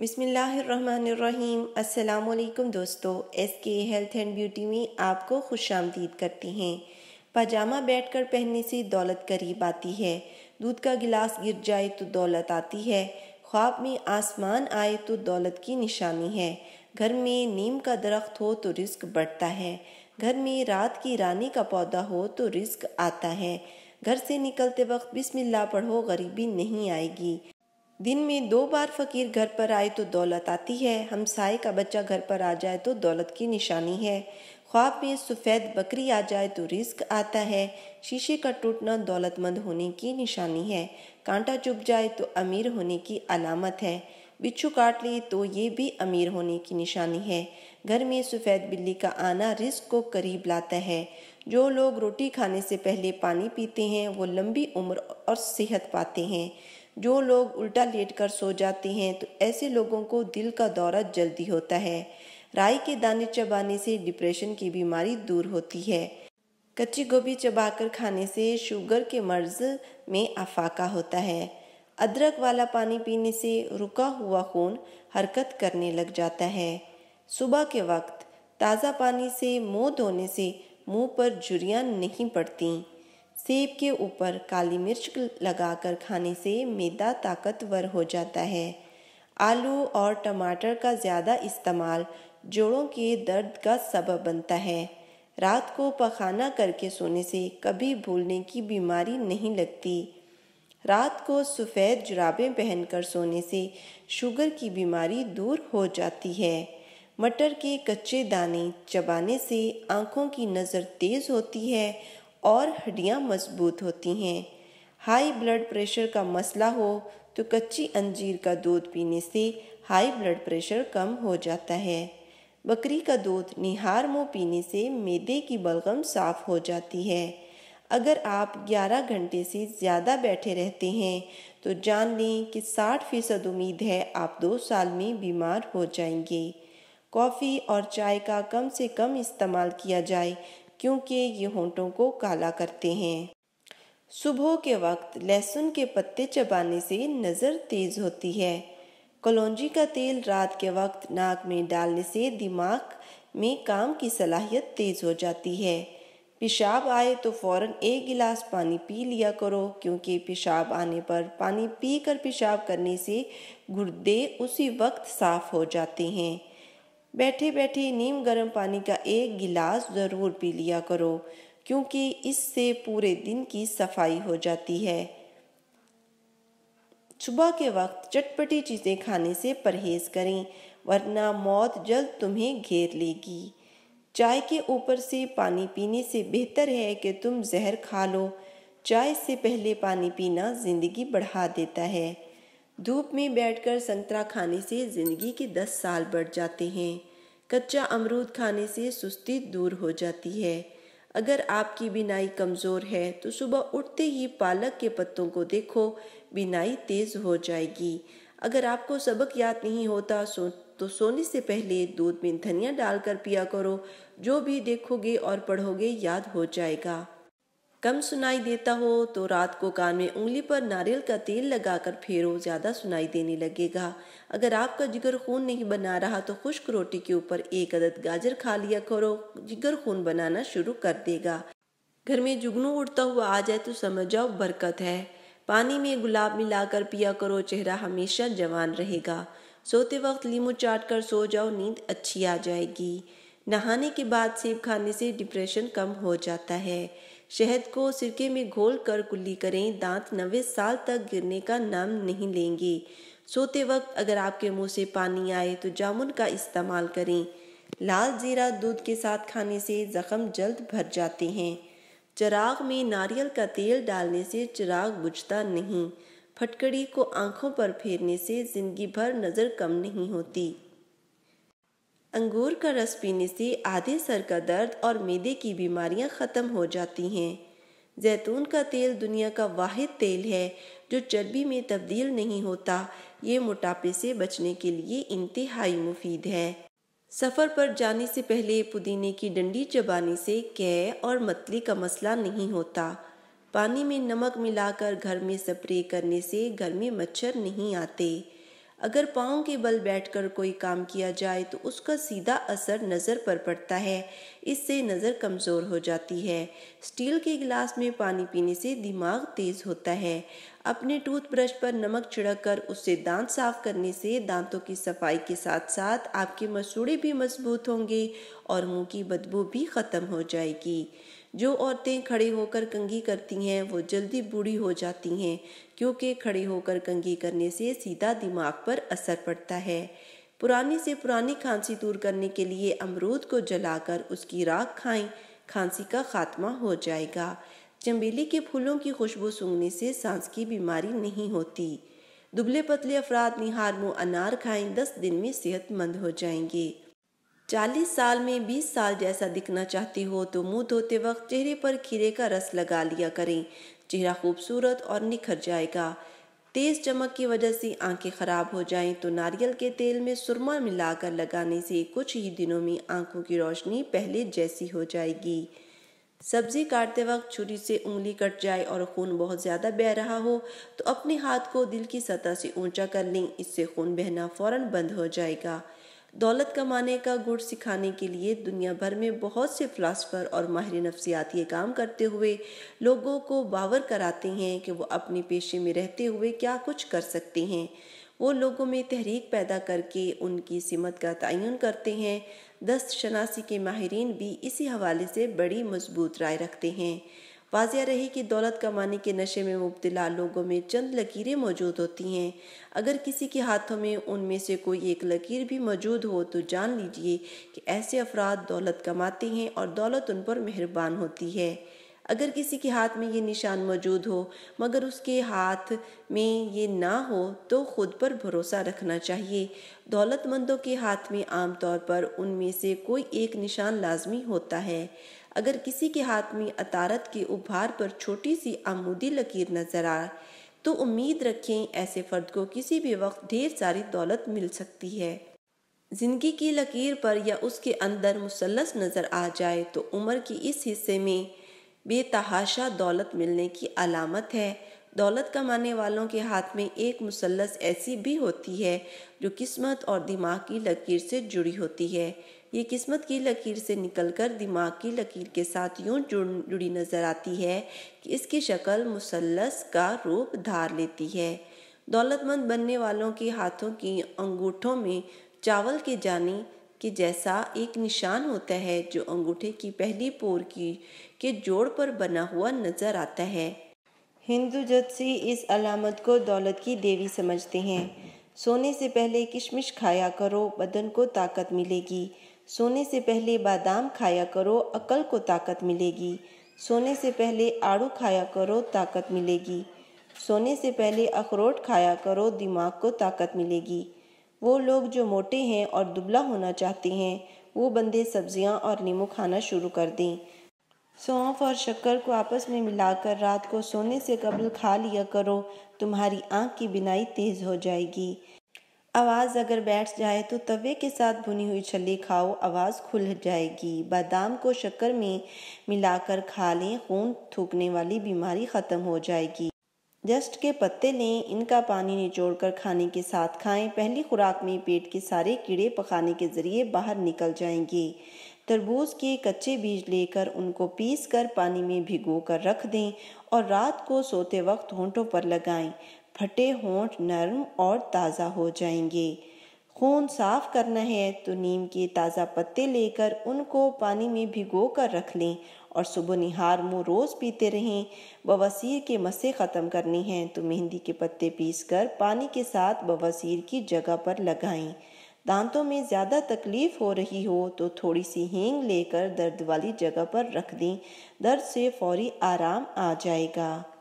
बिसमीम् अल्लाम दोस्तों एस के हेल्थ एंड ब्यूटी में आपको खुश आमदीद करती हैं पाजामा बैठ कर पहनने से दौलत करीब आती है दूध का गिलास गिर जाए तो दौलत आती है ख्वाब में आसमान आए तो दौलत की निशानी है घर में नीम का दरख्त हो तो रिस्क बढ़ता है घर में रात की रानी का पौधा हो तो रिस्क आता है घर से निकलते वक्त बिस्मिल्लाह पढ़ो गरीबी नहीं आएगी दिन में दो बार फकीर घर पर आए तो दौलत आती है हमसाए का बच्चा घर पर आ जाए तो दौलत की निशानी है ख्वाब में सफ़ेद बकरी आ जाए तो रिस्क आता है शीशे का टूटना दौलतमंद होने की निशानी है कांटा चुभ जाए तो अमीर होने की अलामत है बिच्छू काट ले तो ये भी अमीर होने की निशानी है घर में सफ़ेद बिल्ली का आना रिस्क को करीब लाता है जो लोग रोटी खाने से पहले पानी पीते हैं वो लंबी उम्र और सेहत पाते हैं जो लोग उल्टा लेट कर सो जाते हैं तो ऐसे लोगों को दिल का दौरा जल्दी होता है राई के दाने चबाने से डिप्रेशन की बीमारी दूर होती है कच्ची गोभी चबाकर खाने से शुगर के मर्ज में अफाका होता है अदरक वाला पानी पीने से रुका हुआ खून हरकत करने लग जाता है सुबह के वक्त ताज़ा पानी से मुंह धोने से मुंह पर झुरियाँ नहीं पड़ती सेब के ऊपर काली मिर्च लगाकर खाने से मैदा ताकतवर हो जाता है आलू और टमाटर का ज़्यादा इस्तेमाल जोड़ों के दर्द का सबब बनता है रात को पखाना करके सोने से कभी भूलने की बीमारी नहीं लगती रात को सफ़ेद जुराबें पहनकर सोने से शुगर की बीमारी दूर हो जाती है मटर के कच्चे दाने चबाने से आँखों की नज़र तेज़ होती है और हड्डियाँ मजबूत होती हैं हाई ब्लड प्रेशर का मसला हो तो कच्ची अंजीर का दूध पीने से हाई ब्लड प्रेशर कम हो जाता है बकरी का दूध निहार मुँह पीने से मैदे की बलगम साफ हो जाती है अगर आप 11 घंटे से ज़्यादा बैठे रहते हैं तो जान लें कि 60 फीसद उम्मीद है आप दो साल में बीमार हो जाएंगे कॉफ़ी और चाय का कम से कम इस्तेमाल किया जाए क्योंकि ये होंठों को काला करते हैं सुबह के वक्त लहसुन के पत्ते चबाने से नज़र तेज़ होती है कलौजी का तेल रात के वक्त नाक में डालने से दिमाग में काम की सलाहियत तेज़ हो जाती है पेशाब आए तो फ़ौर एक गिलास पानी पी लिया करो क्योंकि पेशाब आने पर पानी पी कर पेशाब करने से गुर्दे उसी वक्त साफ़ हो जाते हैं बैठे बैठे नीम गर्म पानी का एक गिलास ज़रूर पी लिया करो क्योंकि इससे पूरे दिन की सफाई हो जाती है सुबह के वक्त चटपटी चीज़ें खाने से परहेज करें वरना मौत जल्द तुम्हें घेर लेगी चाय के ऊपर से पानी पीने से बेहतर है कि तुम जहर खा लो चाय से पहले पानी पीना ज़िंदगी बढ़ा देता है धूप में बैठकर संतरा खाने से ज़िंदगी के दस साल बढ़ जाते हैं कच्चा अमरूद खाने से सुस्ती दूर हो जाती है अगर आपकी बिनाई कमज़ोर है तो सुबह उठते ही पालक के पत्तों को देखो बिनाई तेज़ हो जाएगी अगर आपको सबक याद नहीं होता सो तो सोने से पहले दूध में धनिया डालकर पिया करो जो भी देखोगे और पढ़ोगे याद हो जाएगा कम सुनाई देता हो तो रात को कान में उंगली पर नारियल का तेल लगाकर फेरो ज़्यादा सुनाई देने लगेगा अगर आपका जिगर खून नहीं बना रहा तो खुश्क रोटी के ऊपर एक अदद गाजर खा लिया करो जिगर खून बनाना शुरू कर देगा घर में जुगनू उड़ता हुआ आ जाए तो समझ जाओ बरकत है पानी में गुलाब मिलाकर पिया करो चेहरा हमेशा जवान रहेगा सोते वक्त लीमू चाट कर सो जाओ नींद अच्छी आ जाएगी नहाने के बाद सेब खाने से डिप्रेशन कम हो जाता है शहद को सिरके में घोल कर कुल्ली करें दांत नब्बे साल तक गिरने का नाम नहीं लेंगे सोते वक्त अगर आपके मुंह से पानी आए तो जामुन का इस्तेमाल करें लाल जीरा दूध के साथ खाने से ज़ख्म जल्द भर जाते हैं चिराग में नारियल का तेल डालने से चिराग बुझता नहीं फटकड़ी को आंखों पर फेरने से ज़िंदगी भर नज़र कम नहीं होती अंगूर का रस पीने से आधे सर का दर्द और मैदे की बीमारियां ख़त्म हो जाती हैं जैतून का तेल दुनिया का वाहिद तेल है जो चर्बी में तब्दील नहीं होता ये मोटापे से बचने के लिए इंतहाई मुफीद है सफ़र पर जाने से पहले पुदीने की डंडी चबाने से कै और मतली का मसला नहीं होता पानी में नमक मिलाकर घर में स्प्रे करने से घर में मच्छर नहीं आते अगर पाँव के बल बैठकर कोई काम किया जाए तो उसका सीधा असर नज़र पर पड़ता है इससे नज़र कमज़ोर हो जाती है स्टील के गिलास में पानी पीने से दिमाग तेज़ होता है अपने टूथब्रश पर नमक छिड़क कर उससे दांत साफ करने से दांतों की सफाई के साथ साथ आपके मसूड़े भी मजबूत होंगे और मुंह की बदबू भी ख़त्म हो जाएगी जो औरतें खड़े होकर कंघी करती हैं वो जल्दी बूढ़ी हो जाती हैं क्योंकि खड़े होकर कंघी करने से सीधा दिमाग पर असर पड़ता है पुरानी से पुरानी खांसी दूर करने के लिए अमरूद को जलाकर उसकी राख खाएं खांसी का खात्मा हो जाएगा चमेली के फूलों की खुशबू सूंघने से सांस की बीमारी नहीं होती दुबले पतले अफराद निहार मुँह अनार खाएं दस दिन में सेहतमंद हो जाएंगे चालीस साल में बीस साल जैसा दिखना चाहती हो तो मुंह धोते वक्त चेहरे पर खीरे का रस लगा लिया करें चेहरा खूबसूरत और निखर जाएगा तेज चमक की वजह से आंखें खराब हो जाएं तो नारियल के तेल में सुरमा मिलाकर लगाने से कुछ ही दिनों में आंखों की रोशनी पहले जैसी हो जाएगी सब्जी काटते वक्त छुरी से उंगली कट जाए और खून बहुत ज़्यादा बह रहा हो तो अपने हाथ को दिल की सतह से ऊंचा कर लें इससे खून बहना फौरन बंद हो जाएगा दौलत कमाने का गुड़ सिखाने के लिए दुनिया भर में बहुत से फ़िलासफ़र और माहिर नफ्सियात ये काम करते हुए लोगों को बावर कराते हैं कि वो अपने पेशे में रहते हुए क्या कुछ कर सकते हैं वो लोगों में तहरीक पैदा करके उनकी सिमत का तयन करते हैं दस्त शनासी के माहरीन भी इसी हवाले से बड़ी मजबूत राय रखते हैं वाजिया रही कि दौलत कमाने के नशे में मुबतला लोगों में चंद लकीरें मौजूद होती हैं अगर किसी के हाथों में उनमें से कोई एक लकीर भी मौजूद हो तो जान लीजिए कि ऐसे अफराद दौलत कमाते हैं और दौलत उन पर मेहरबान होती है अगर किसी के हाथ में ये निशान मौजूद हो मगर उसके हाथ में ये ना हो तो खुद पर भरोसा रखना चाहिए दौलतमंदों के हाथ में आमतौर पर उनमें से कोई एक निशान लाजमी होता है अगर किसी के हाथ में अतारत के उपहार पर छोटी सी आमूदी लकीर नजर आए तो उम्मीद रखें ऐसे फ़र्द को किसी भी वक्त ढेर सारी दौलत मिल सकती है ज़िंदगी की लकीर पर या उसके अंदर मुसलस नज़र आ जाए तो उम्र की इस हिस्से में बेतहाशा दौलत मिलने की अलामत है दौलत कमाने वालों के हाथ में एक मुसलस ऐसी भी होती है जो किस्मत और दिमाग की लकीर से जुड़ी होती है ये किस्मत की लकीर से निकलकर दिमाग की लकीर के साथ यूँ जुड़ जुड़ी नज़र आती है कि इसकी शक्ल मुसलस का रूप धार लेती है दौलतमंद बनने वालों के हाथों की अंगूठों में चावल के जानी के जैसा एक निशान होता है जो अंगूठे की पहली पोर की के जोड़ पर बना हुआ नज़र आता है हिंदू जत्सी इस अलामत को दौलत की देवी समझते हैं सोने से पहले किशमिश खाया करो बदन को ताकत मिलेगी सोने से पहले बादाम खाया करो अकल को ताकत मिलेगी सोने से पहले आड़ू खाया करो ताकत मिलेगी सोने से पहले अखरोट खाया करो दिमाग को ताकत मिलेगी वो लोग जो मोटे हैं और दुबला होना चाहते हैं वो बंदे सब्जियां और नींबू खाना शुरू कर दें सौंफ और शक्कर को आपस में मिलाकर रात को सोने से कबल खा लिया करो तुम्हारी आंख की बिनाई तेज़ हो जाएगी आवाज़ अगर बैठ जाए तो तवे के साथ भुनी हुई छली खाओ आवाज़ खुल जाएगी बादाम को शक्कर में मिलाकर खा लें खून थूकने वाली बीमारी ख़त्म हो जाएगी जस्ट के पत्ते लें इनका पानी निचोड़कर खाने के साथ खाएं पहली खुराक में पेट के सारे कीड़े पकाने के ज़रिए बाहर निकल जाएंगे तरबूज के कच्चे बीज लेकर उनको पीस कर पानी में भिगो कर रख दें और रात को सोते वक्त होंठों पर लगाएं फटे होंठ नरम और ताज़ा हो जाएंगे खून साफ करना है तो नीम के ताज़ा पत्ते लेकर उनको पानी में भिगो कर रख लें और सुबह निहार मुँह रोज़ पीते रहें बवासीर के मसे ख़त्म करनी हैं तो मेहंदी के पत्ते पीस कर पानी के साथ बवासीर की जगह पर लगाएं दांतों में ज़्यादा तकलीफ हो रही हो तो थोड़ी सी हींग लेकर दर्द वाली जगह पर रख दें दर्द से फौरी आराम आ जाएगा